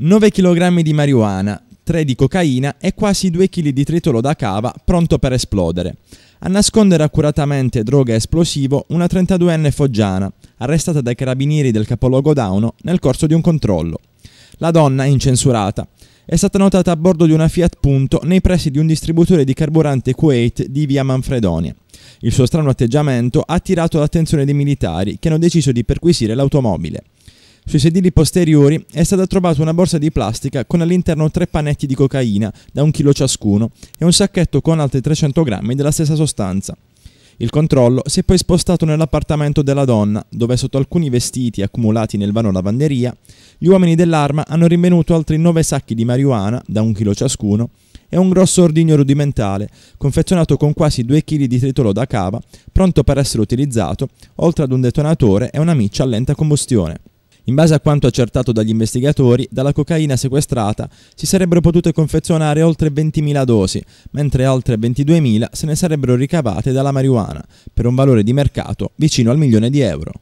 9 kg di marijuana, 3 di cocaina e quasi 2 kg di tritolo da cava pronto per esplodere. A nascondere accuratamente droga e esplosivo una 32enne foggiana, arrestata dai carabinieri del capoluogo Dauno nel corso di un controllo. La donna, incensurata, è stata notata a bordo di una Fiat Punto nei pressi di un distributore di carburante Kuwait di via Manfredonia. Il suo strano atteggiamento ha attirato l'attenzione dei militari che hanno deciso di perquisire l'automobile. Sui sedili posteriori è stata trovata una borsa di plastica con all'interno tre panetti di cocaina da un chilo ciascuno e un sacchetto con altri 300 grammi della stessa sostanza. Il controllo si è poi spostato nell'appartamento della donna, dove sotto alcuni vestiti accumulati nel vano lavanderia, gli uomini dell'arma hanno rinvenuto altri 9 sacchi di marijuana, da un chilo ciascuno, e un grosso ordigno rudimentale, confezionato con quasi 2 kg di tritolo da cava, pronto per essere utilizzato, oltre ad un detonatore e una miccia a lenta combustione. In base a quanto accertato dagli investigatori, dalla cocaina sequestrata si sarebbero potute confezionare oltre 20.000 dosi, mentre altre 22.000 se ne sarebbero ricavate dalla marijuana, per un valore di mercato vicino al milione di euro.